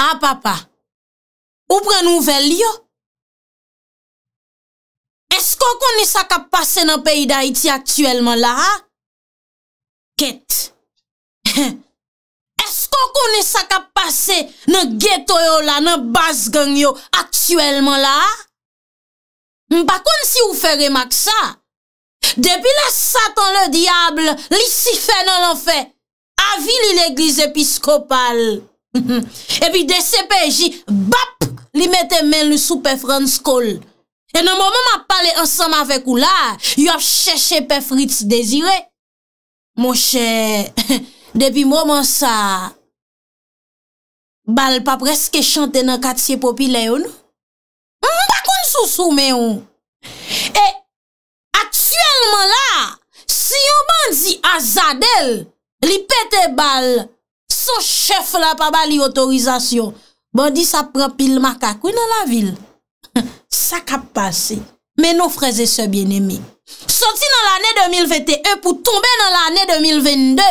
Ha papa, ou pren nouvel yo? Esko konen sa ka pase nan peyi da iti aktuelman la? Ket. Esko konen sa ka pase nan geto yo la, nan bas gang yo aktuelman la? Mpa kon si ou feri mak sa. Depi la satan le diable, lisifen nan l'enfe, avili l'eglis episkopal. Epi de sepeji, bap, li mette non? men li sou pefran skol. E nan moun moun ap pale ansam avèk ou la, yo f chèche pefrit se dezire. Moun chè, depi moun moun sa, bal pa preske chante nan katsye popile ou nou. Moun bakoun sou soume ou. Et, atyèl moun la, si yo moun zi azadel, li pète bal, Son chef la pa ba li otorizasyon. Bon di sa pran pil makak wè nan la vil. Sa kap pase. Men nou freze se bien eme. Soti nan l'anè 2021 pou tombe nan l'anè 2022.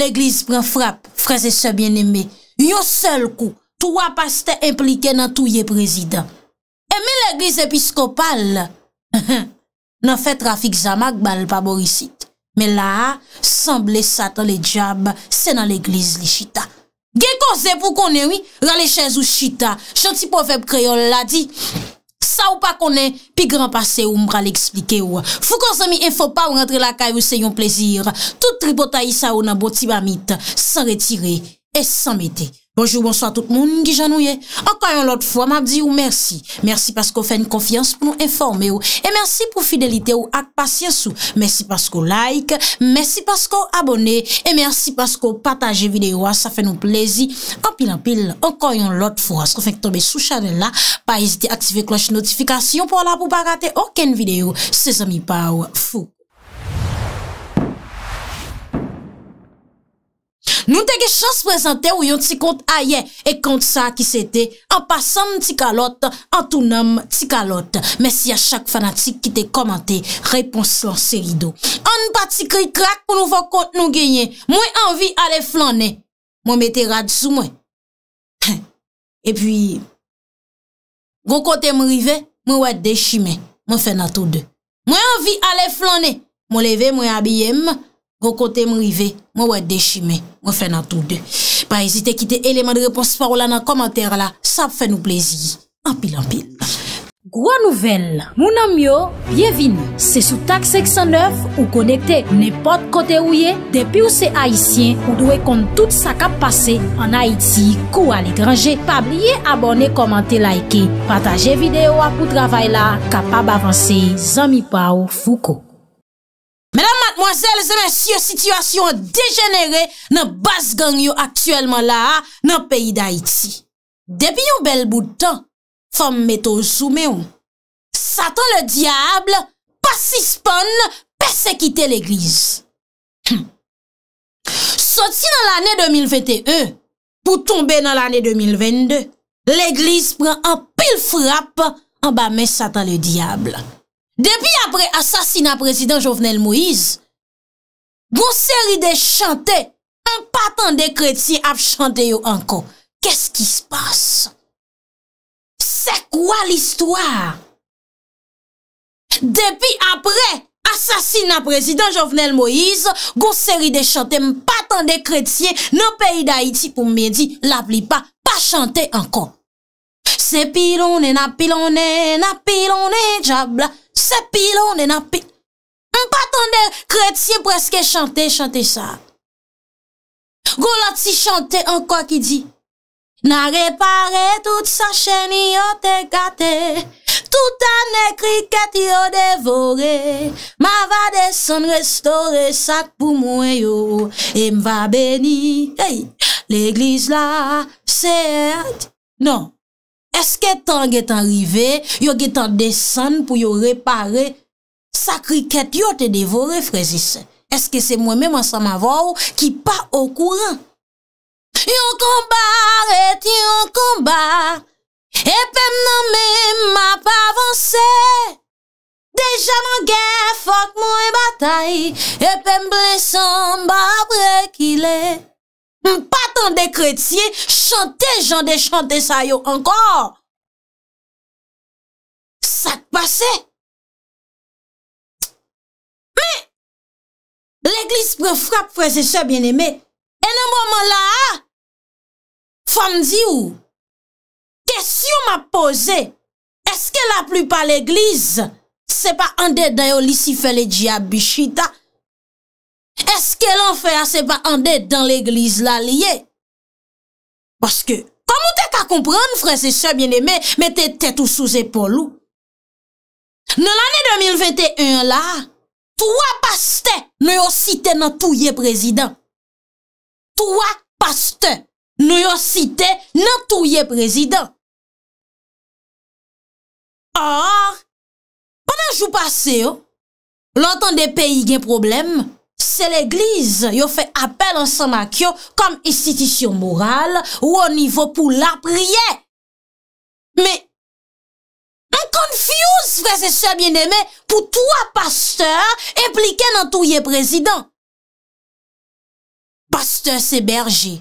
L'eglise pran frap. Freze se bien eme. Yo sel kou. Tou a paste implike nan tou ye prezident. E men l'eglise episkopal. Nan fè trafik zama kbal pa borisit. Men la, sanble satan le djab, se nan l'egliz li chita. Gen kon zè pou konen wè, ralè chèz ou chita. Chanti povep kreol la di, sa ou pa konen, pi gran pase ou mralè eksplike ou. Fou kon zè mi enfo pa ou rentre la kay ou se yon plezir. Tout tribo ta yi sa ou nan boti mamit, san retire et san mette. Bonjou, bonsoit tout moun, Gijanouye. Enkoyon lot fwa, mabdi ou mersi. Mersi paskou fèn konfians pou nou informe ou. E mersi pou fidelite ou ak pasyans ou. Mersi paskou like, mersi paskou abone. E mersi paskou pataje videyo asa fè nou plezi. Kompil anpil, enkoyon lot fwa. Asko fèk tobe sou chanel la, pa esite aktive kloche notifikasyon. Po ala pou pa gate oken videyo. Se zami pa ou fwo. Nou te ge chans prezante ou yon ti kont a ye. E kont sa ki se te. An pasan ti kalot, an tou nam ti kalot. Mesi a chak fanatik ki te komante, repons lan seri do. An pati kri krak pou nou fok kont nou genye. Mwen anvi ale flanne. Mwen mette rad sou mwen. E pi, gwo kote m rive, mwen wad de shime. Mwen fè nan tou de. Mwen anvi ale flanne. Mwen leve mwen abye mwen. Mwen kote mwen rive, mwen wèd de chime, mwen fè nan tou de. Pa ezite kite eleman de repos parola nan komantèra la, sa fè nou plezi. Ampil, ampil. Gwa nouvel, mounan myo, bievin. Se sou tak seksan 9 ou konekte nepot kote ouye, depi ou se haisyen ou dwe kont tout sa kap pase, an haiti kou al ekranje. Pa blye abone, komante, laike, pataje videyo apou travay la, kapab avanse, zami pa ou fouko. Mèdam matmoazèl, zè mèsyo, situasyon an dejenere nan bas gang yo aktuelman la nan peyi d'Haïti. Depi yon bel boutan, fòm meto soumè yon, Satan le diable pasispon persekite l'Eglise. Soti nan l'anè 2021, pou tombe nan l'anè 2022, l'Eglise pran an pil frap an ba mè Satan le diable. Depi apre asasina prezident Jovenel Moïse, goun seri de chante, m patan de kretye ap chante yo anko. Kèst ki s'passe? Sè kwa l'histoire? Depi apre asasina prezident Jovenel Moïse, goun seri de chante, m patan de kretye, nou peyi d'Haïti pou mèdi lapli pa, pa chante anko. Sè pilone na pilone, na pilone djabla, Se pilon en api. M pa ton de kret si preske chante, chante sa. Gou la ti chante an kwa ki di. Na repare tout sa chen yo te gate. Tout an e kriket yo devore. Ma va de son restore sak pou mwen yo. E m va beni. L'eglise la, se at. Non. Eske tan get anrive, yo get an desan pou yo repare, sakri ket yo te devore frezise. Eske se mwen mè mwa san ma vò ou ki pa okouran. Yo komba, et yo komba, epèm nan mè mwa pa avanse. Deja nan gen fok mwen batay, epèm blesan ba brekile. M pa tan de kretye, chante jan de chante sa yo ankor. Sa k passe? Me, l'eglise pre frap pre se se bien eme. En an mwaman la, fam zi ou? Kestyon ma pose, eske la plu pa l'eglise? Se pa an de dayo lisi fe le diya bishita? ke lan fe a se pa ande dan l'eglise la liye. Paske, komou te ta kompran, fre se se biene me, me te te tou sou zepolu. Nou l'anen 2021 la, tou a paste, nou yo site nan tou ye prezident. Tou a paste, nou yo site nan tou ye prezident. Or, panan jou pase yo, lantan de peyi gen problem, Se l'Eglise yo fè apel ansan mak yo kom istitisyon moral ou o nivou pou la priye. Me, an konfius vwese se bieneme pou to a pasteur implike nan touye prezident. Pasteur se berje.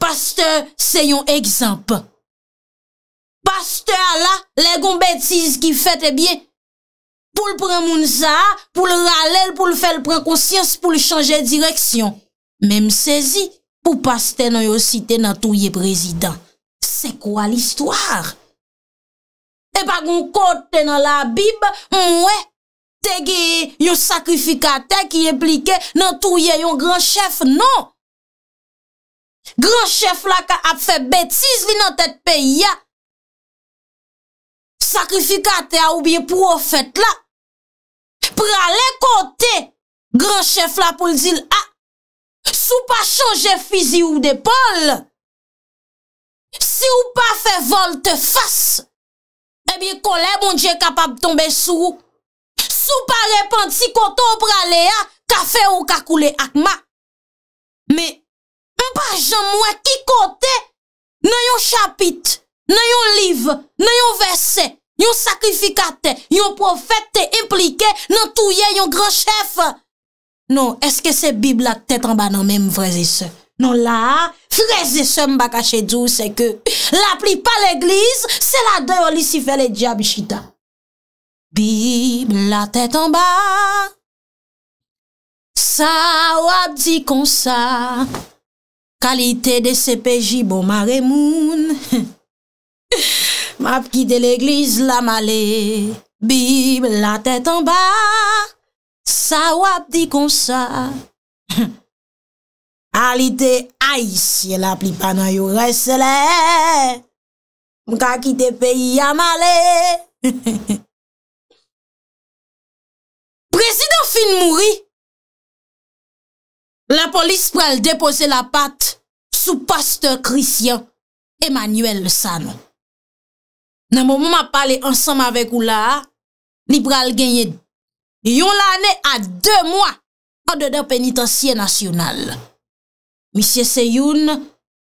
Pasteur se yon ekzamp. Pasteur la legon betise ki fète biene. pou l pre moun zaha, pou l ralel, pou l fel pre konsyans, pou l chanje direksyon. Mem sezi pou pas te nan yo site nan touye prezident. Se kwa l istwar? E pa goun kote te nan la bib, mwen, te ge yo sakrifika te ki eplike nan touye yo gran chef nan. Gran chef la ka ap fe betis li nan tet pe ya. Sakrifika te a oubyen pou ah, ou fèt la. Pralè kote, gran chèf la pou l'dil a. Sou pa chanje fizi ou depol. Si ou pa fè volte fès, ebyen eh kolè moun dje kapab tombe sou. Sou pa repant si koto pralè a, ah, ka fè ou kakoule akma. Me, an pa jan mwen ki kote, nan yon chapit, nan yon liv, nan yon versè, Yon sakrifika te, yon profet te implike nan touye yon gran chef. Non, eske se bib la tete an ba nan men m vreze se? Non la, vreze se m baka chedou se ke la pli pa l'eglise, se la do yon lisifele diya bichita. Bib la tete an ba, sa wap di kon sa, kalite de se peji bo ma remoun. M ap ki de l'eglise la male, Bib la tete an ba, Sa wap di kon sa, Ali te a yisi, La pli panay yo resle, M ka ki de peyi a male, Prezident fin mouri, La polis pral depose la pat, Sou pasteur krisyen, Emanuelle Sanon, nan mou mou ma pale ansanm avek ou la, ni pral genye. Yon la ne a de mwa an de de penitansye nasyonal. Mise se yon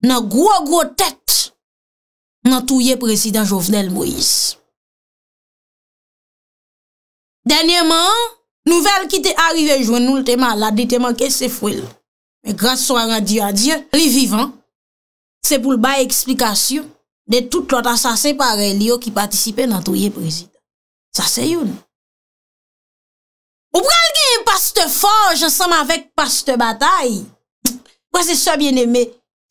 nan gwo gwo tet nan touye presidant Jovenel Moïse. Danyeman, nouvel ki te arive jwen nou lte mal, la de te manke se fwel. Me grason an di a di, li vivan. Se pou l bay eksplikasyon, de tout lot ansase par Elio ki patisipe nan touye prezident. Sa se yon. Ou pral gen yon paste forj ansame avèk paste batay. Wè se sa bien eme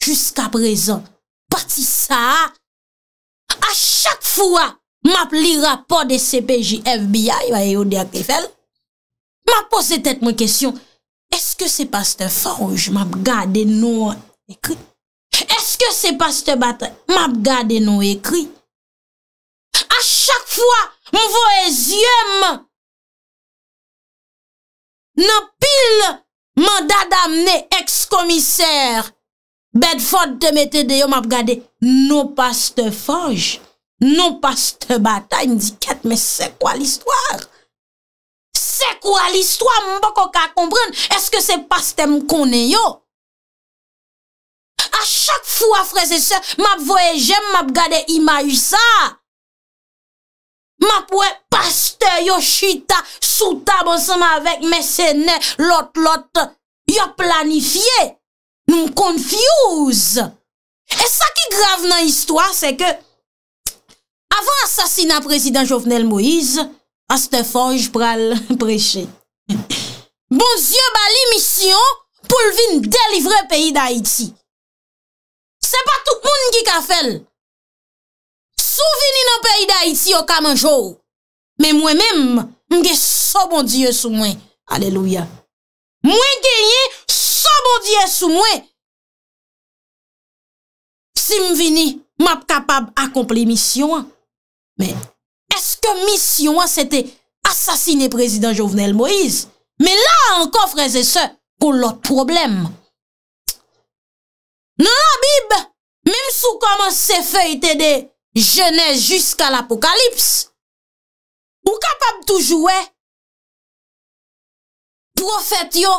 jusqu'a prezant. Pati sa, a chak fwa map li rapor de CPJFBI wè yon diak e fel, map pose tèt mwen kesyon, eske se paste forj map gade nou an ekrit? ke se passe te batte, map gade nou ekri. A chak fwa, mwen vo e zyem, nan pil manda damne eks komiser, bed fote te mette de yo map gade, nou passe te fange, nou passe te batte, mwen di ket, mwen se kwa l'histoire? Se kwa l'histoire? Mwen bako ka kompren, eske se passe te mkone yo? A chak fwa freze se, map voye jem, map gade ima yisa. Map we paste yo chita, suta bon seman avek mesene, lot lot, yo planifiye. Nou m konfiyouz. E sa ki grave nan histwa, se ke, avan asasina prezident Jovenel Moïse, a ste fonj pral preche. Bonzyo ba li misyon pou lvin delivre peyi da iti. Se pa tout moun ki ka fel. Sou vini nan peyda iti yo kam anjou. Men mwen menm, mwen gen so bon diye sou mwen. Aleluya. Mwen genye so bon diye sou mwen. Si mwen vini, mwen ap kapab akomple misyon an. Men, eske misyon an sete asasine prezident Jovenel Moïse? Men la ankon freze se kon lot probleme. Nan la bib, mèm sou koman se feyite de jenè jiska l'apokalips, ou kapab toujou wè profet yo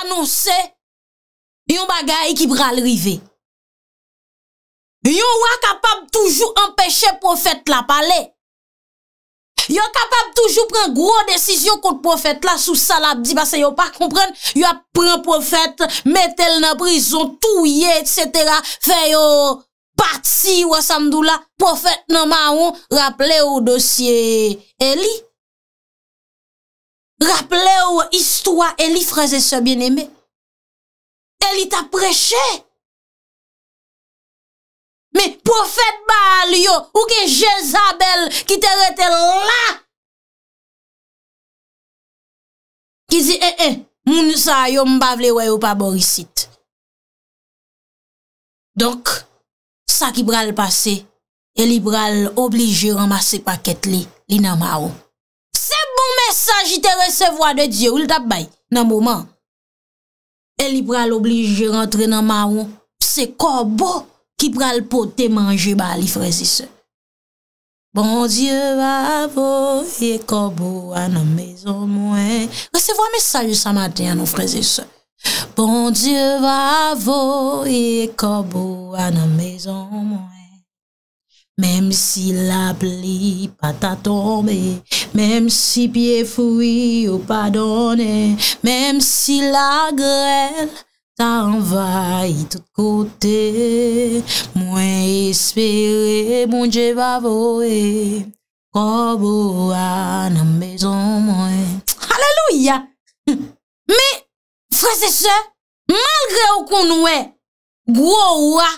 anonsè yon bagay ki bralrive. Yon wè kapab toujou empèche profet la pale. Yo kapab toujou pren gro desisyon kont profet la sou salabdi. Basè yo pa kompren, yo ap pren profet, metel nan prison, touye, etc. Fè yo patsi wa samdou la, profet nan maron, rappele ou dosye Eli. Rappele ou istwa Eli fraze se bieneme. Eli ta preche. Me, profet ba li yo, ouke Jezabel ki te rete la. Ki zi, e, e, moun sa yo mbavle wè yo pa borisit. Donk, sa ki pral pase, e li pral oblige ramase paket li, li nan maron. Se bon mesaj ite resevoa de Diyo, ou l tap bay nan mouman. E li pral oblige rentre nan maron, se korbo. Ki pral pot te manje ba li freze se. Bon dieu avoye korbo an amezon mwen. Recevwa mesaj sa maten an ou freze se. Bon dieu avoye korbo an amezon mwen. Mem si la pli pata tombe. Mem si pie fwi ou padone. Mem si la grelle. Tan vay te kote, mwen espere, bon mwen je vavowe, kobo an amezon mwen. Aleluya! Me, frese se, malgre okon noue, gwo oua,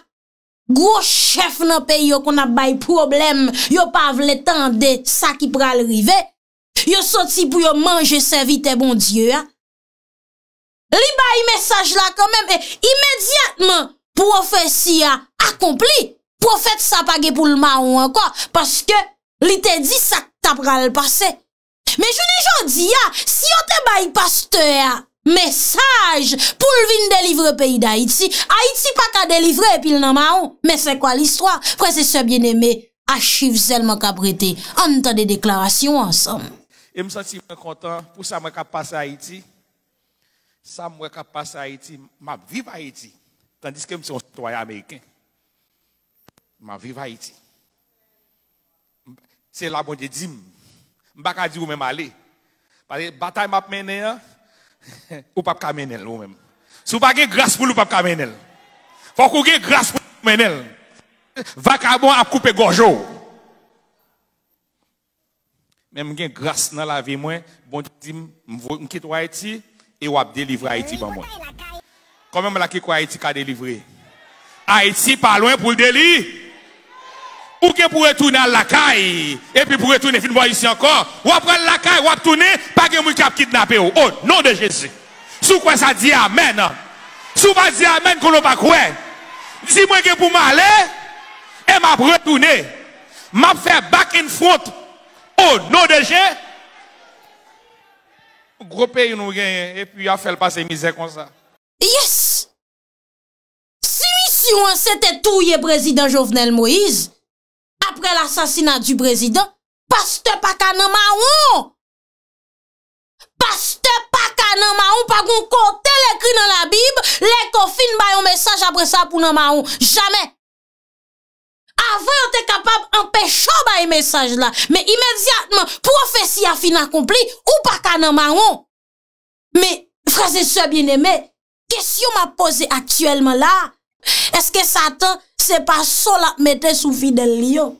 gwo chef nan peyo kon abay problem, yo pa vle tende sa ki pral rive, yo soti pou yo manje se vite bon dieu ya, Li bayi mesaj la komem e imediatman profesi a akompli. Profet sa page pou l'ma ou anko. Paske li te di sa tapra l'pase. Me jouni joun di ya, si yo te bayi paste a mesaj pou l'vin delivre peyi d'Haïti. Haïti pa ka delivre epil nan ma ou. Me se kwa l'histoire? Prese se bien eme, achive zelman ka prete. An tan de deklarasyon ansam. E msati mwen kontan pou sa mwen ka pase Haïti. ça m'a qui passe à Haïti, m'a à Haïti. Tandis que je suis un citoyen américain. M'a vive Haïti. C'est là que je dis, Je ne pas dire où même aller. Parce que la bataille m'a mené, hein. ou pas qu'à ou même. Si vous n'avez pas grâce pour vous, pas qu'à mener. Faut qu'on ait grâce pour vous mener. Vacabon a coupé gorgeau. Même grâce dans la vie, moi, bon Dieu dit, je et on délivrer Haïti moi. Comment même qui quoi Haïti a délivré. Haïti pas loin pour le délire. Ou que pour retourner à la caille et puis pour retourner fin voir ici encore, ou après la caille, ou retourner, pas que moun cap kidnapper ou. Oh, nom de Jésus. Sous quoi ça dit amen. Sous ça dit amen qu'on pas croire. Dis-moi que pour m'aller et m'a retourner. M'a fait back and front. Oh, nom de Jésus. repe yon nou genye, epi a fel pase mize kon sa. Yes! Si misyon se te touye prezident Jovenel Moïse, apre l'assassinat du prezident, pastè pa ka nan maron! Pastè pa ka nan maron pa goun kontè l'ekri nan la bib, lè kon fin bayon mesaj apre sa pou nan maron. Jamè! Avè an te kapab an pechò bayon mesaj la, men imediatman profesi a fin akompli ou pa ka nan maron. Me, frase se bin eme, kes yon ma pose aktuelman la, eske satan se pa sol ap mette sou fidèl liyon?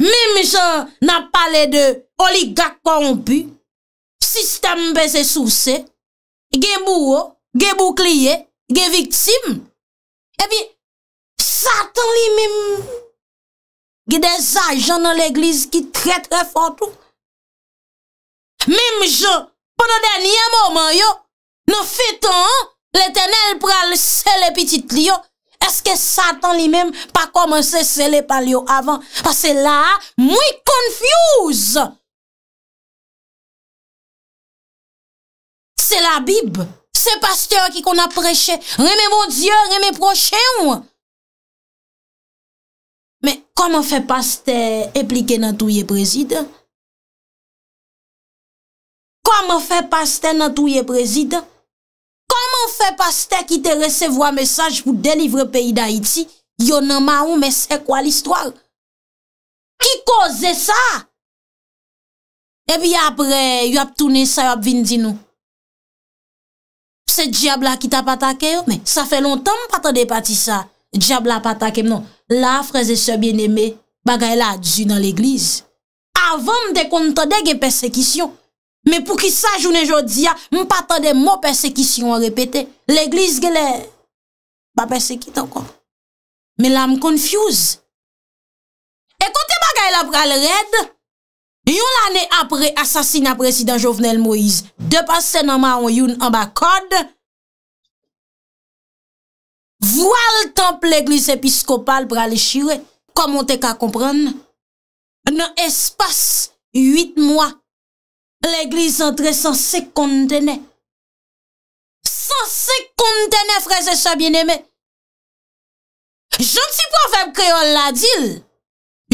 Mem jan na pale de oligak korompu, sistem bezè sou se, gen bouwo, gen boukliye, gen viktim, epi, eh satan li mem, gen desa jan nan l'eglise ki tre tre fòntou. Mem jan, Pwa nan denye momen yo, nou feton, le tenel pral se le pitit li yo, eske satan li menm pa komanse se le pal yo avan? Ase la, moui konfyouz! Se la bib, se pasteur ki kon apreche, reme vodye, reme proche ou? Me, koman fe pasteur eplike nan tou ye prezide? Mwen fè paste nan touye prezid Koman fè paste Ki te resevo a mesaj Pou delivre peyi da iti Yon nan ma ou men se kwa l'histoire Ki koze sa Ebi apre Yon ap toune sa yon ap vindi nou Se diabla ki ta patake yo Sa fè lontan mwen patade pati sa Diabla patake mnen La non. freze se bieneme Bagay la du nan l'eglize Avon mwen te kontade gen persekisyon Me pou ki sajounen jodi ya, ah, m patande mou persekisyon repete, l'eglis gele, ba persekite ankon. Me la m konfuse. Ekote bagay la pral red, yon l'anen apre, asasina presidant Jovenel Moïse, depan senanman an yon anba kod, voal temp l'eglis episkopal pral chire, komon te ka kompran, nan espas yit mwa, L'eglis antre san se kontene. San se kontene freze sa bineme. Joun si pou an feb kreol la dil.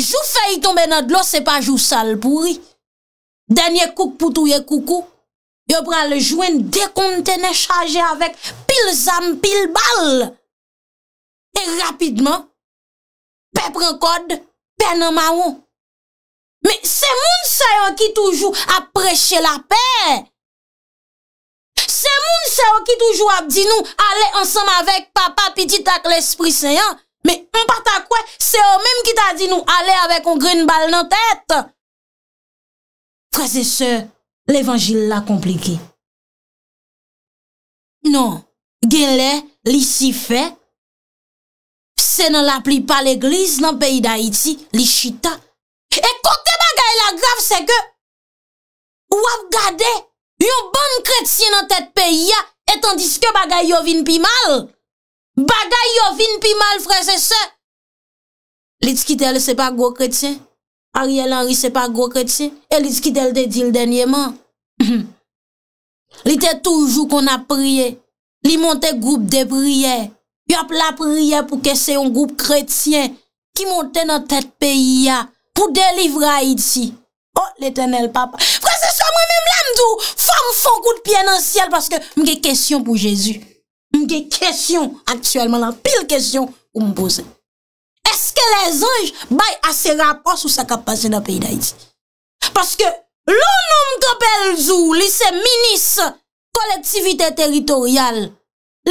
Jou fey tombe nan dlo se pa jou salpouri. Denye kouk pou touye koukou. Yo pral jouen de kontene chaje avek pil zam, pil bal. E rapidman, peprekod, pen mawou. Mè, se moun se yo ki toujou ap preche la pè. Se moun se yo ki toujou ap di nou ale ansam avek papa piti tak l'esprit se yo. Mè, mwen partakwe, se yo mèm ki ta di nou ale avek on green ball nan tèt. Prese se, l'evangil la komplike. Non, gen lè, li si fè. Se nan la pli pa l'eglise nan peyi da iti, li chita. Graf se ke Ou av gade Yon ban kretien nan tet peyi ya Etan diske bagay yo vin pi mal Bagay yo vin pi mal Frese se Lit skitel se pa go kretien Ariel Henry se pa go kretien Et lit skitel de dil denyeman Lit e toujou kon ap priye Li monte group de priye Yop la priye pou ke se yon group kretien Ki monte nan tet peyi ya Pou delivra iti Oh l'Eternel Papa, Fransesco, mwen mwen mlemdou, fwa mwen fwa kout pienan siel, paske mwen gen kensyon pou Jezu. Mwen gen kensyon, aktuellement, nan pil kensyon pou mwen pose. Eske les anj bay ase rapos ou sa kap pase nan peyi da iti? Paske lounoum kabel zou, lise minis, kolektivite teritorial,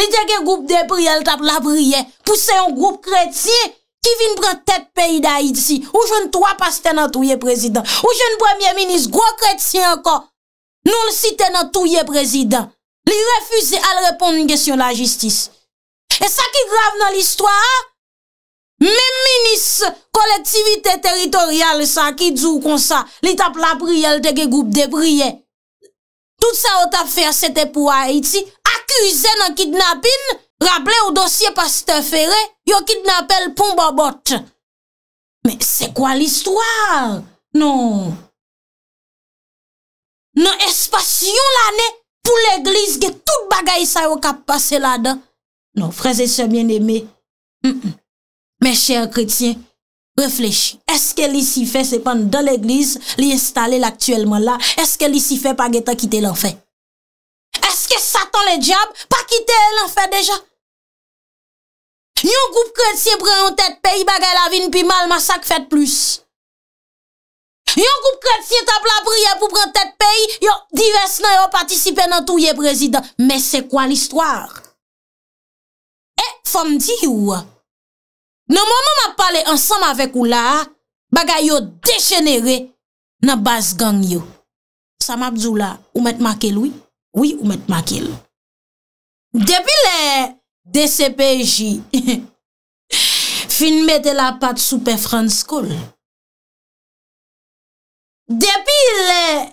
lise gen goup depri, el tap la vriye, puse yon goup kretye, Ki vin pran tepe peyi da Haiti, ou jen to apaste nan touye prezident. Ou jen premye minis, gwo kret si anko, nou si ten nan touye prezident. Li refuze al repon nge syon la jistis. E sa ki grave nan l'histoire, men minis kolektivite teritorial sa ki dzou konsa, li tap la priye, li tege goup de priye. Tout sa ot afer se te pou Haiti, akuse nan kidnapin, Rable ou dosye paste fere, yo kit na apel Poumba Bot. Men, se kwa l'histoire? Non. Non, espasyon la ne pou l'eglise ge tout bagay sa yo kap pase la dan? Non, freze se mien eme. Men, chèr chretien, reflechi. Eske li si fe se pan dan l'eglise li instale l'aktuellement la? Eske li si fe pa ge ta kite l'enfe? Eske satan le diab pa kite l'enfe deja? Yon koup kredsyen pren yon tèt peyi bagay la vin pi mal, masak fèt plus. Yon koup kredsyen tabla priyè pou pren tèt peyi, yon divers nan yon patisipè nan touye prezidant. Mè se kwa l'histoire? E, fòm di yon. Non mòman mè pale ansam avèk ou la, bagay yon dechenere nan bas gang yon. Samabdjou la, ou mèt makèl, oui? Oui, ou mèt makèl. Depi le... D.C.P.J. fin mette la pat soupe Franskoll. Depi le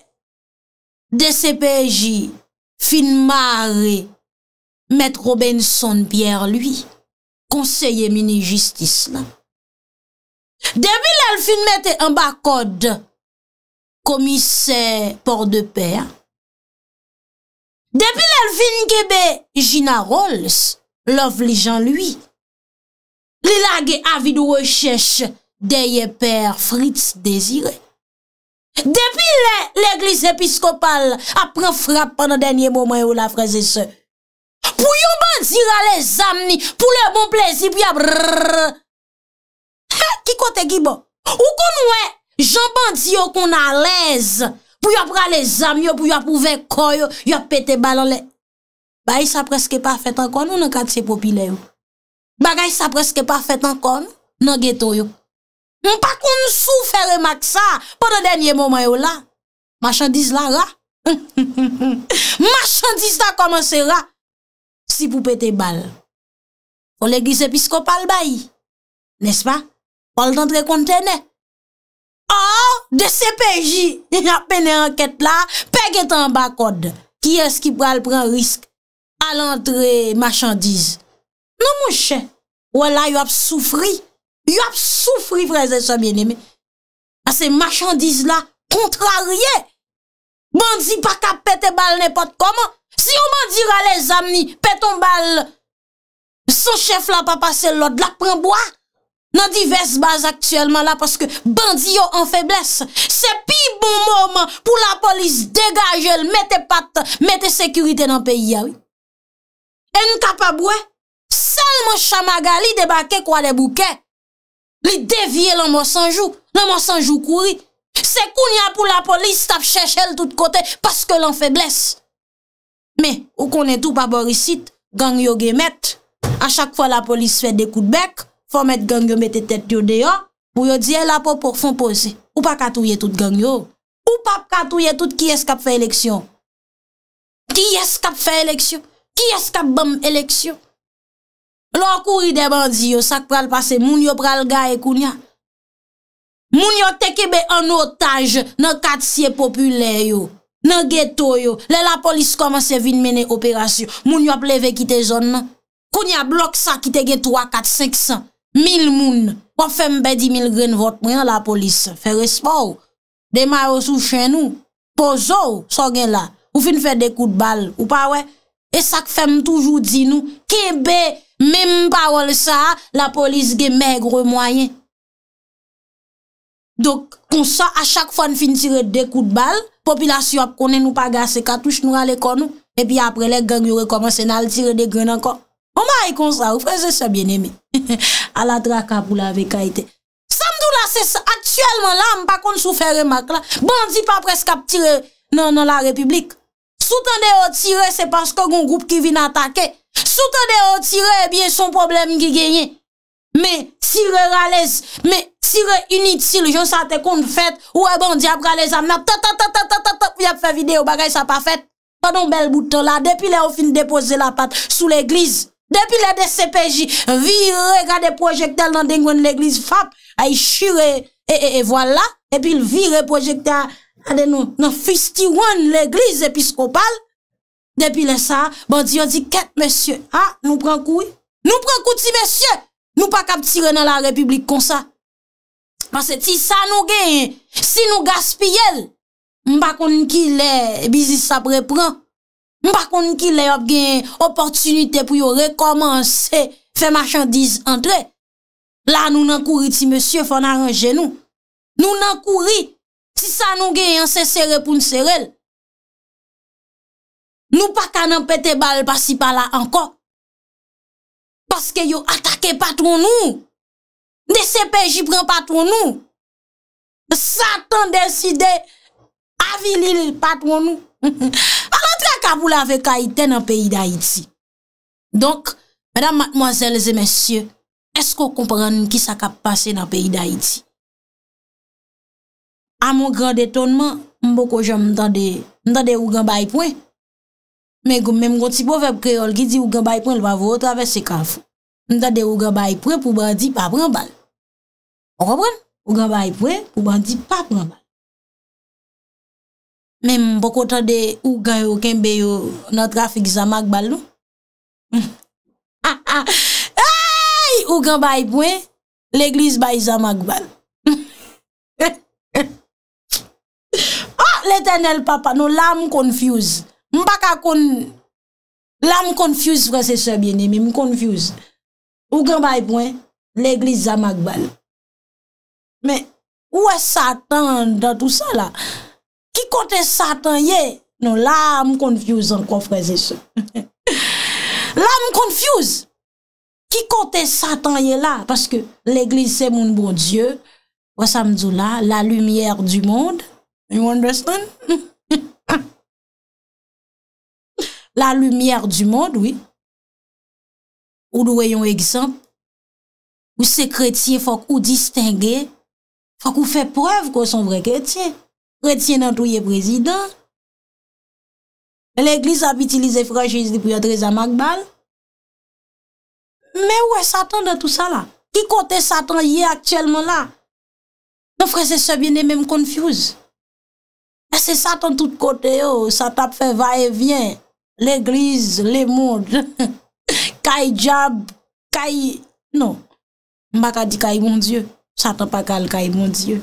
D.C.P.J. fin mare met Robinson Pierre lui, konseye mini-justis la. Depi le fin mette ambakod komise Port-de-Père. Depi le fin kebe Gina Rawls, Lov li jan lwi, li lage avi nou recheche deye per frits dezire. Depi le, l'Eglise Episkopal apren frap pan an denye momen ou la freze se. Pou yon bandzira le zam ni, pou le bon plezi bon? pou yon brrrrrr. Ha, ki kote ki bo. Ou kon nou e, jan bandzio kon a lez, pou yon prale zam yo, pou yon pouve koyo, yon pete balon le. Ba yi sa preske pa fet ankon ou nan kat se popile yo? Ba ga yi sa preske pa fet ankon nan geto yo? Mpa kon sou fere mak sa pou nan denye moman yo la? Machandise la ra? Machandise ta koman se ra? Si pou pete bal. Fon le giz episkopal ba yi? Nes pa? Fon le tantre kontene? Oh! De se peji! Yon apene anket la pege tan ba kod. Ki es ki pral pren risk? lantre machandise. Non moun chè, wè la yop soufri. Yop soufri, frèze, sa mwen eme. A se machandise la, kontrarie. Bandi pa ka pète bal nepot koman. Si yon man dira les amni, pète ton bal, son chèf bon la pa pa sel lot, la pren boi. Nan di ves baz aktuellement la, paske bandi yo an feblesse. Se pi bon mouman pou la polis degaj el, mette pat, mette sekurite nan peyi ah ya. En ka pa bwe, sel mò shamagali debake kwa le bouke. Li devye lò mò sanjou, lò mò sanjou kouri. Se koun ya pou la polis tap chèche l tout kote paske lò febles. Me, ou konen tou pa borisit, gangyo gemet. A chak fwa la polis fè dekout bek, fò met gangyo met etet yo deyon, mò yo diye la po pou fon pose. Ou pa katouye tout gangyo. Ou pa katouye tout ki es kap fè eleksyon. Ki es kap fè eleksyon. Ki eska bom eleksyon? Lò kouri deman di yo sak pral pase, moun yo pral gae kounya. Moun yo tekebe an otaj nan katsye popule yo, nan geto yo. Le la polis komanse vin mene operasyon, moun yo pleve kite zon nan. Kounya blok sa kite ge 3, 4, 500, 1000 moun. Wafem be 10.000 gren vot moun yo la polis. Fe respon ou, demay ou sou chen ou, pozo ou, son gen la. Ou fin fe de kou de bal ou pa wey. E sak fem toujou di nou, kebe, mem parol sa, la polis gen megre mwayen. Dok, konsa, a chak fon fin tire de kou de bal, popilasyon ap konen nou pa gase katouche nou al ekon nou, epi apre le gen yore komanse nan al tire de gren ankon. Oman yi e konsa, ou prese se bien eme. A la draka pou la veka ite. Samdou la se se, atyelman la, mpa kon sou fe remak la, bon di pa pres kap tire nan la republik. Soutan eh eh de o tire, se pas kon goun group ki vin atake. Soutan de o tire, e bie son problem ki genyen. Me, sire ralez. Me, sire unitil. Jons a te kont fèt. Ou e bon diap ralez amna. Tot, tot, tot, tot, tot, tot. Vi ap fè video, bagay sa pa fèt. Padon bel bouton la. Depi le o fin depose la pat sou l'eglise. Depi le de CPJ. Vi re gade projekte al nan dengwen l'eglise. Fap, ay shire. E, e, e, voilà. E pi vi re projekte al. ade nou nan fisti wan l'eglize episkopal, depi le sa, bon di yon di ket monsye, ah, nou pran kou, nou pran kou ti monsye, nou pa kap tire nan la republik kon sa, panse ti sa nou gen, si nou gaspiyel, mpa konn ki le bizis sa prepran, mpa konn ki le op gen, oportunite pou yo rekomansi, fe machandise antre, la nou nan kouri ti monsye, fon aranje nou, nou nan kouri, Si sa nou gen yon sese repoun serel, nou pa ka nan pete bal pasi pala anko. Paske yo atake patron nou, de sepeji pren patron nou, satan deside avilil patron nou. Paran tra kabou lave ka ite nan peyi da iti. Donk, madame, mademoiselles et messieurs, esko kompren nou ki sa ka pase nan peyi da iti? A mwen kran detonman, mwen poko jan mwen tan de, mwen tan de ougan bayi pwen. Men mwen konti pou feb kreol ki di ougan bayi pwen, lwa vwe otrave se kafou. Mwen tan de ougan bayi pwen pou ban di pa pran bal. O repren? Ougan bayi pwen pou ban di pa pran bal. Men mwen poko tan de ougan yo ken beyo nan trafik zan mag bal nou. Ah, ah. Ougan bayi pwen, l'eglis bayi zan mag bal nou. Etenel papa, nou la m konfuse. M baka kon... La m konfuse vre se se bine, mi m konfuse. Ou gen bay pwen, l'Eglise zama kbal. Men, ou e satan dan tout sa la? Ki kote satan ye? Nou la m konfuse an konfuse se se. La m konfuse! Ki kote satan ye la? Paske l'Eglise se moun bon dieu, wè sa m dzou la, la lumièr du mound, You understand? La lumière du monde, oui. Ou dou rayon exemple. Ou se kretien fòk ou distingue. Fòk ou fè preuve kò son vre kretien. Kretien nan tou ye prezident. L'Eglise ap itilize franjiz di pou yadreza magban. Men wè satan nan tout sa la? Ki kote satan yè aktuelman la? Non fwese se bine men konfuse. E se satan tout kote yo, satan pa fe va e vyen, l'eglize, l'emode, kajab, kaj... Non, mba ka di kaj mon dieu, satan pa kal kaj mon dieu.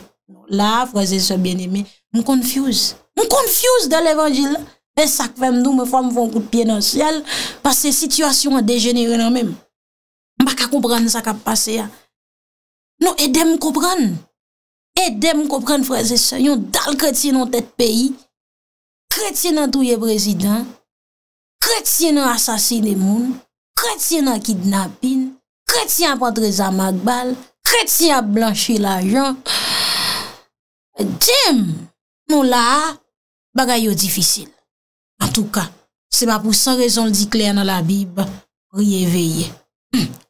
La, fraze se bien eme, m konfuse. M konfuse de l'evangile. E sakve mdou, me fwa m von kout piye nan syel, pase situasyon a dejenere nan menm. Mba ka koubran sa ka pase ya. Non, edem koubran. E dem kompren freze se yon dal kretien nan tèt peyi, kretien nan touye prezident, kretien nan asasine moun, kretien nan kidnapin, kretien nan patreza magbal, kretien nan blanchi la jan, dem, nou la, bagay yo difisil. An tou ka, se ma pou san rezon li di kler nan la bib, riye veye.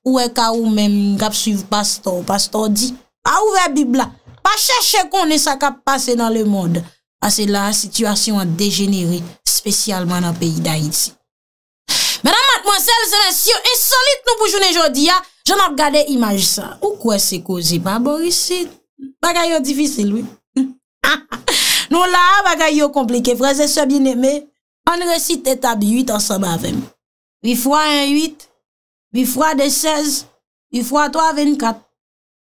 Ou e ka ou men gap suiv pastor, pastor dik, a ouve bib la, pa chache kon ne sa ka pase nan le mod, ase la, situasyon an degenere, spesyalman an peyi da itse. Mèdame, matmoselle, semen syo, esolite nou pou jounen jodi ya, jen an gade imaj sa, ou kwe se kozi, pa borisit, bagay yo difisil, oui. Nou la, bagay yo komplike, fraze se bieneme, an resite etab 8 ansa bavem. 8 x 1, 8, 8 x 2, 16, 8 x 3, 24,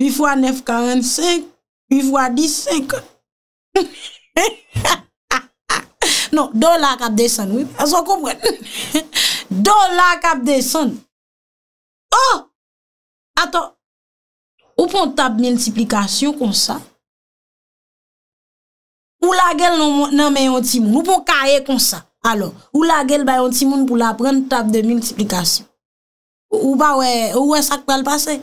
8 x 9, 45. 8 x 10, 50. Non, do la kap desan. Aso kompwen. Do la kap desan. Oh! Aton. Ou pon tab multiplicasyon kon sa? Ou la gel nan men yon timoun? Ou pon kaye kon sa? Ou la gel nan men yon timoun pou la pren tab de multiplicasyon? Ou wè sa kwa l'pasey?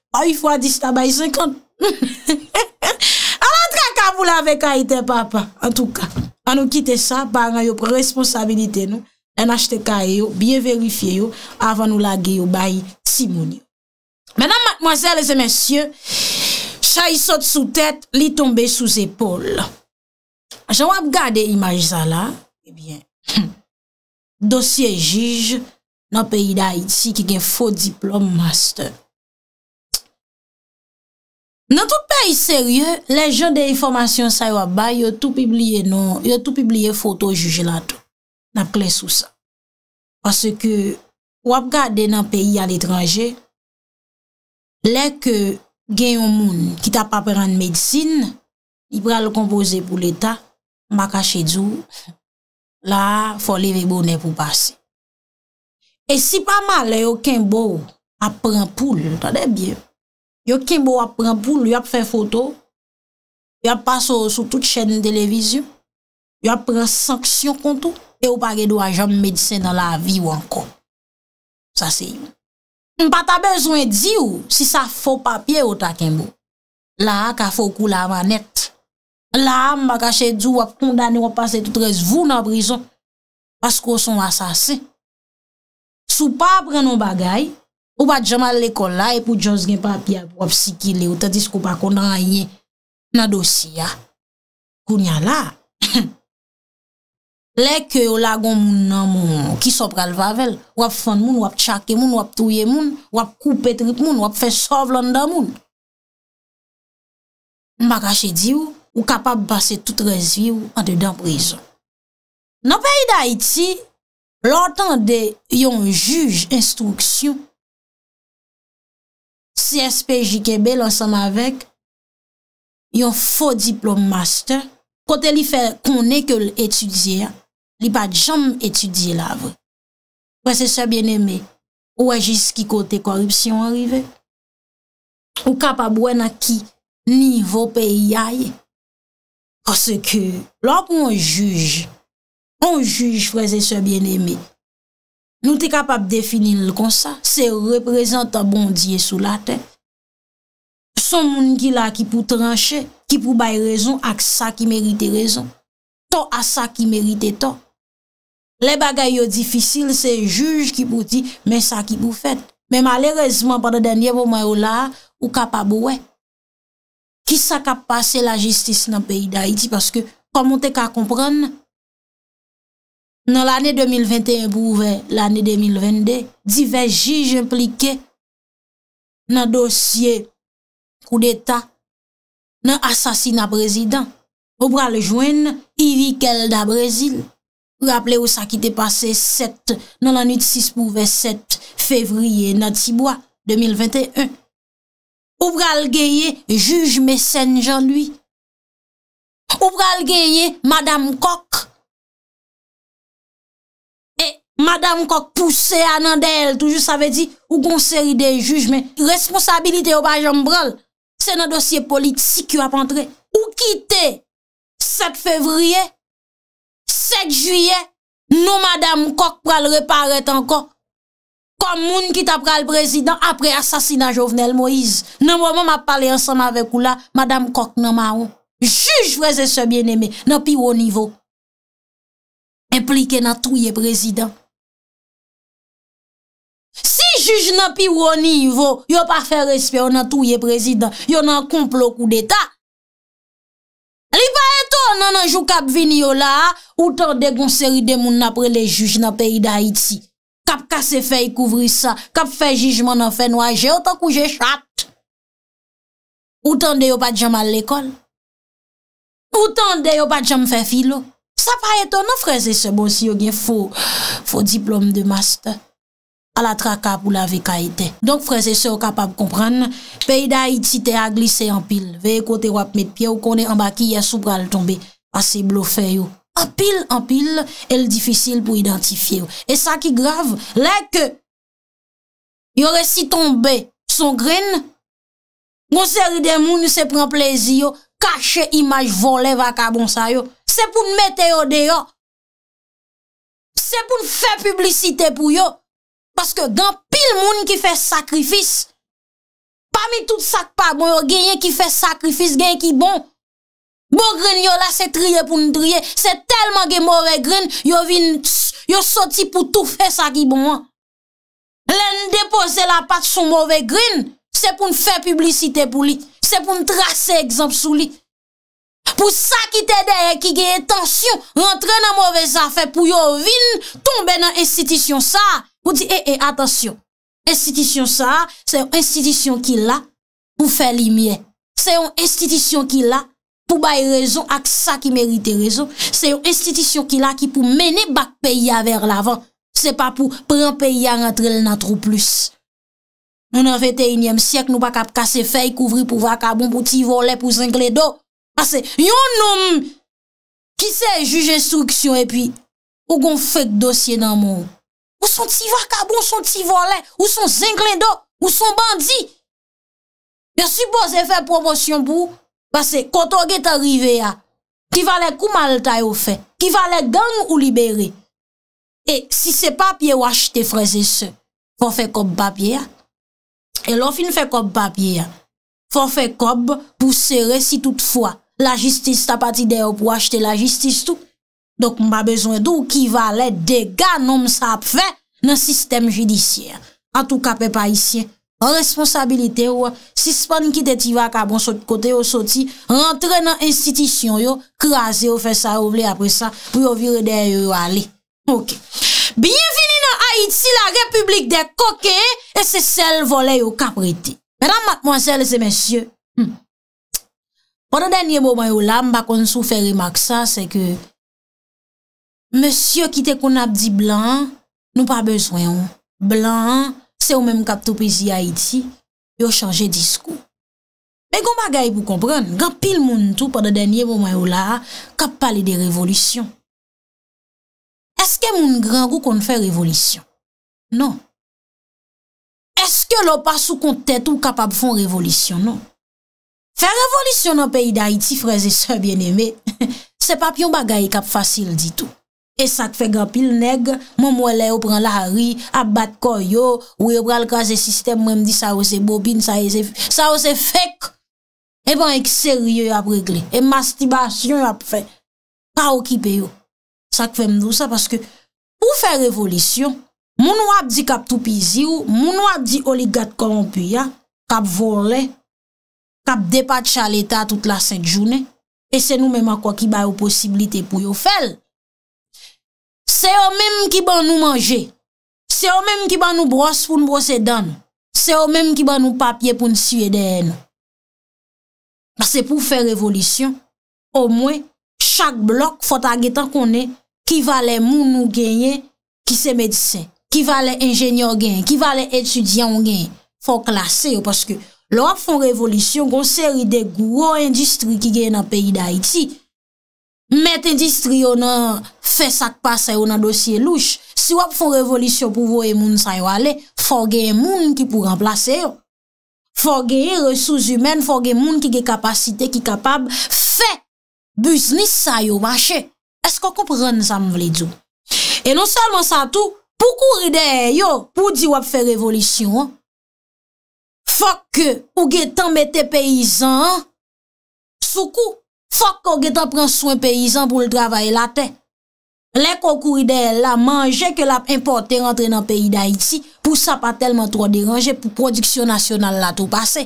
A yi fwa dista bayi 50. A la tra ka vou la ve ka ite papa. An tou ka. A nou kite sa. Paran yo pre responsabilite nou. En achete ka yo. Bien verifi yo. Avan nou la ge yo bayi simoun yo. Menan madmoazel e zemensye. Chay sot sou tet. Li tombe sou zepol. A jan wap gade imaj zala. Ebyen. Eh Dosye jige. Nan peyi da iti. Ki gen fo diplom master. Nan tout paye serye, le jen de informasyon sa yo ap baye, yo tou pibliye foto jujilato. Nap kles ou sa. Pase ke wap gade nan peyi an etranje, le ke gen yon moun ki ta pa pran medisine, yi pran lo kompoze pou l'Etat, maka chedzou, la foli ve bonen pou basi. E si pa mal, yo ken bo ap pran pou, ta de bye, Yo kembo wap pran poun, yo wap fè foto, yo wap pasou sou tout chèn e de lèvizyon, yo wap pran sanksyon kontou, e wap agèd wajan mèdise nan la vi wankon. Sa se yon. Mpa ta bezwen di ou, si sa fò papye wot a kembo. La a ka fò kou la manèt. La a mba ka chèdjou wap kondani wap pase tout res vou nan brison. Pas kò son asase. Sou pa pran nou bagay, Ou pa djamal le kon la e pou djons gen papya pou wap siki le ou ta dis ko pa konan a ye nan dosiya. Koun ya la. Lè ke yo lagon moun nan moun ki sopral vavel, wap fon moun, wap chake moun, wap touye moun, wap koupet rip moun, wap fe sov lan da moun. Mba kache di ou, ou kapab base tout resvi ou an de dan prizon. Nan peyi da iti, lontan de yon juj instruksyon. CSP Jikebe lansan avek, yon fo diplo master, kote li fe konen ke etudye, li pa jom etudye la vre. Prese se bien eme, ou a jis ki kote korupsyon arrive, ou kap a bwen a ki ni vo pe yaye, kose ke lak ou an juj, an juj prese se bien eme, Nou te kapap definil kon sa, se reprezentan bon diye sou la ten. Son moun ki la ki pou tranche, ki pou bay rezon ak sa ki merite rezon. To a sa ki merite to. Le bagay yo difisil se juj ki pou di, men sa ki pou fet. Men malerezman pada denye pou mwen yo la, ou kapap ou we. Ki sa kap pase la jistis nan peyi da iti, paske komon te ka kompran nan. nan l'anè 2021 pou vè l'anè 2022, divè jige implike nan dosye kou d'Etat, nan asasina prezident, ou pral jwen Ivi Kelda Brezil, ou rappele ou sa ki te pase 7 nan l'anè de 6 pou vè 7 fevriye nan tibwa 2021, ou pral geye juj mesen jan lui, ou pral geye madame kok, Madame Kok pousse anan den el, toujou sa ve di, ou gonseri de juj, men responsabilite ou pa jom brol, se nan dosye polit, si ki wap antre, ou kite, 7 fevriye, 7 juye, nou Madame Kok pral reparet anko, kom moun ki ta pral prezident, apre asasina Jovenel Moïse, nan mou mou ma pale ansan avèk ou la, Madame Kok nan ma ou, juj vreze se bien eme, nan pi ou o nivou, implike nan touye prezident, Juj nan pi woni yi vo, yo pa fe respye, yo nan touye prezident, yo nan kumplo kou deta. Li pa eto nan anjou kap vini yo la, ou tan de goun seri de moun nan prele juj nan peyi da iti. Kap kase fe yi kouvri sa, kap fe jijman nan fe nwa je, ou tan kou je chate. Ou tan de yo pa djam al lekol. Ou tan de yo pa djam fe filo. Sa pa eto nan freze se bon si yo gen fo diplom de master. a la traka pou la veka ete. Donk freze se o kapab kompran, peyda iti te a glise an pil, veye kote wap met pye ou konen an baki ya sou pral tombe, a se blofe yo. An pil, an pil, el difisil pou identifi yo. E sa ki grav, leke, yore si tombe, son gren, monseri demoun se pren plezi yo, kache imaj vole va kabonsa yo, se pou mwete yo deyo, se pou mwete yo deyo, se pou mwete yo deyo, se pou mwete yo deyo, Paske gen pil moun ki fe sakrifis. Pa mi tout sakpa, bon yo genye ki fe sakrifis, genye ki bon. Bon grin yo la se triye pou nou triye. Se telman gen mouve grin, yo vin, yo soti pou tou fe sakri bon. Len depose la pat sou mouve grin, se pou nou fe publisite pou li. Se pou nou trase egzamp sou li. Pou sa ki te de e ki genye tensyon, rentre nan mouve zafè, pou yo vin, tombe nan estitisyon sa. Ou di, e, e, atansyon, estitisyon sa, se yon estitisyon ki la, pou fe li mye. Se yon estitisyon ki la, pou bay rezon ak sa ki merite rezon. Se yon estitisyon ki la, ki pou mene bak peya ver lavan. Se pa pou pren peya rentre l nan tro plus. Nou nan 21e syek, nou bak ap kase fey kouvri pou va kabon, pou ti vole pou zingle do. Ase, yon noum, ki se juje instruksyon, epi, ou gon fek dosye nan moun. Ou son tivar kabou, ou son tivar len, ou son zenglendo, ou son bandi. Ya supose fè promosyon pou, basè, koto ge t'arive ya, ki valè kou malta yo fè, ki valè gan ou libere. E, si se papye wache te freze se, fò fè kob papye ya, e lòf in fè kob papye ya, fò fè kob pou se resi toutfwa, la jistis ta pati de yo pou wache te la jistis toutfwa. Dok mba bezon e dou ki valet dega nou msa ap fe nan sistem judisyen. A tou kape pa isye. An responsabilite yo, si spon ki te tiva ka bon sot kote yo soti, rentre nan institisyon yo, krasi yo, fe sa ouble apre sa, pou yo vire deyo yo ale. Ok. Bienveni nan Haïti, la republik de koke, e se sel vole yo kape rete. Mèdam, matmòzèl, zè mèsyè. Pwè nan denye mwoy yo lam, bakon sou fè rimak sa, Monsye ki te kon ap di blan, nou pa bezoyon. Blan, se ou menm kap topezi Haiti, yo chanje diskou. Men kon bagay pou kompran, gan pil moun tou pa de denye mouman ou la, kap pale de revolisyon. Eske moun gran gou kon fè revolisyon? Non. Eske lò pa sou kontet ou kap ap fon revolisyon? Non. Fè revolisyon nan peyi d'Haiti, freze sè, bien eme, se pap yon bagay kap fasil ditou. E sak fe gwa pil neg, moun mwole yo pran lahari, ap bat koy yo, ou yo pral kaze sistem, mwen mdi sa wese bobine, sa wese fek. E mwen ek serye yo ap regle, e mastibasyon ap fe. Ka o kipe yo. Sak fe mdou sa, paske pou fe revolisyon, moun wap di kap toupizi yo, moun wap di oligat konpuya, kap volen, kap depat chaleta tout la set jounen, e se nou mwen mwa kwa ki bayo posibilite pou yo fel. Se yo mèm ki ban nou manje. Se yo mèm ki ban nou bros pou nou brose dan nou. Se yo mèm ki ban nou papye pou nou siwede en nou. Bas se pou fè revolisyon. O mwen, chak blok fò tagè tan konè ki valè moun nou genye ki se medisen. Ki valè enjènyon genye, ki valè etudyan genye. Fò klasè yo. Paske lò fòn revolisyon kon seri de gwo endistri ki genye nan peyi da iti. Met endistri yo nan... Fè sakpa sa yo nan dosye louche. Si wap fon revolisyon pou vo e moun sa yo ale, fò ge e moun ki pou remplase yo. Fò ge resous humèn, fò ge moun ki ge kapasite, ki kapab fè biznis sa yo bache. Esko koupren zanm vle djo? E non salman sa tou, pou kou ride yo pou di wap fè revolisyon? Fò ke ou ge tanbete peyizan, soukou, fò ke ou ge tanpren souen peyizan pou l'dravay la tey. Lèk w ap kouri deyèl la manje ke l ap importe rentre nan peyi da iti pou sa pa telman tro deranje pou prodiksyon nasyonal la tou pase.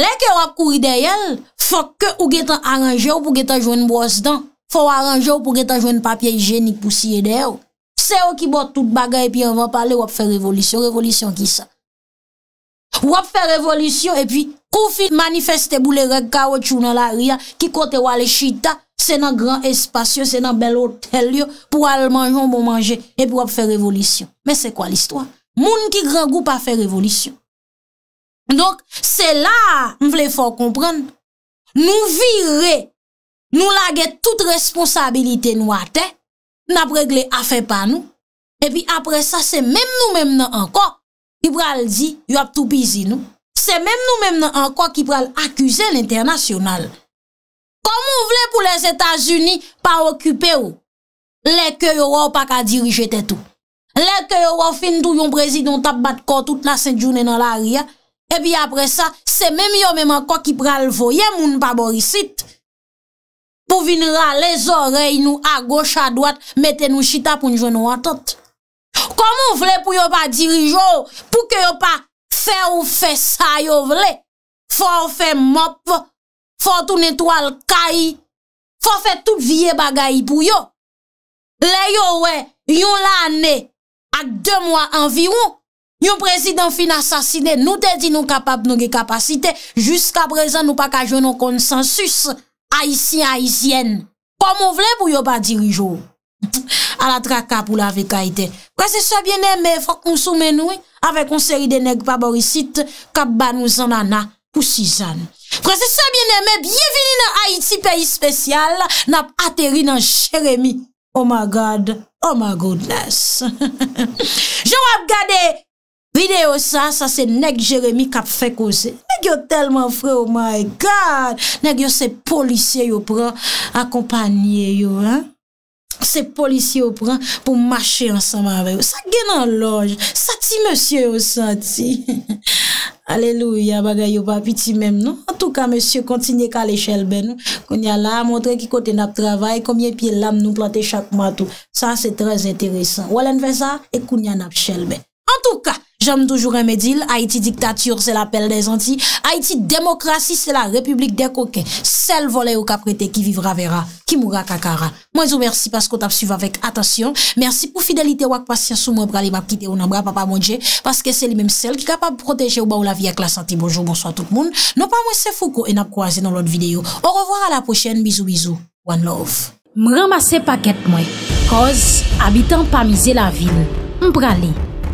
Lèk w ap kouri deyèl, fòk ke ou getan aranje ou pou getan jwen bros dan, fòk ou aranje ou pou getan jwen papye jenik pou siye deyèl. Se ou ki bot tout bagay pi an va pale w ap fè revolisyon, revolisyon ki sa. Wap fè revolisyon, e pi koufi manifeste bou le rek kawo chou nan la riyan, ki kote wale chita, se nan gran espasyon, se nan bel hotel yo, pou al manjon bon manje, e pi wap fè revolisyon. Men se kwa l'istwa? Moun ki gran goup a fè revolisyon. Donk, se la, m vle fò kompran, nou vire, nou lagè tout responsabilite nou ate, nan pregle a fè pa nou, e pi apre sa, se menm nou menm nan ankon, Kipral di, yo ap tou pizi nou. Se menm nou menm nan anko kipral akuse l'internasyonal. Kom moun vle pou les Etats-Unis pa okupe ou. Le ke yo wou pa ka dirije tetou. Le ke yo wou fin tou yon prezidoun tap batkotout na Saint-Jouné nan l'Aria. E bi apre sa, se menm yo menm anko kipral voye moun pa borisit. Pou vin ran les orey nou a goch a dwat, mette nou chita pou njwen nou atot. Koman vle pou yo ba dirijo ou pou ke yo pa fè ou fè sa yo vle? Fò fè mop, fò fè tout netwal kai, fò fè tout vie bagayi pou yo. Le yo wè, yon la anè ak 2 mwa anviwou, yon prezident fin asasine nou te di nou kapap nou ge kapasite. Juska prezan nou pa kaje nou konsensus a isi a isyen. Koman vle pou yo ba dirijo ou? a la traka pou la veka ite. Kwa se sa bine me, fok moun sou men nou, avek moun seri de neg paborisit, kap ban mou zanana pou si zan. Kwa se sa bine me, bie vini nan Haiti, peyi spesyal, nap ateri nan Jeremy. Oh my God, oh my goodness. Jou ap gade video sa, sa se neg Jeremy kap fek ose. Neg yo telman fre, oh my God. Neg yo se polisye yo pran, akompanyye yo. Se polisi yo pran pou mache ansanman veyo. Sa gen an loj. Sa ti monsi yo sa ti. Aleluya bagay yo papi ti menm nou. En tou ka monsi yo kontinye ka le chelbe nou. Kounye la a montre ki kote nap travay. Koumyen piye lam nou plante chak matou. Sa se trez enteresan. Walen veza e kounye nap chelbe. En tou ka. jom toujou remedil, Haiti diktatur, se la pel de zanti, Haiti demokrasi, se la republik de koke, sel vole ou kaprete, ki vivra vera, ki mura kakara. Mwen zo mersi, paskou tap suyve avèk, atasyon, mersi pou fidelite wak pasyansou, mwen brale, map kite ou nan bra, papamonje, paske se li mèm sel, ki kapap proteje ou ba ou la non vi ek la santi. Bonjou, monswa tout moun, non pa mwen se foko, en ap kwaze nan lot videyo. On revoar a la pochene, bizou bizou, one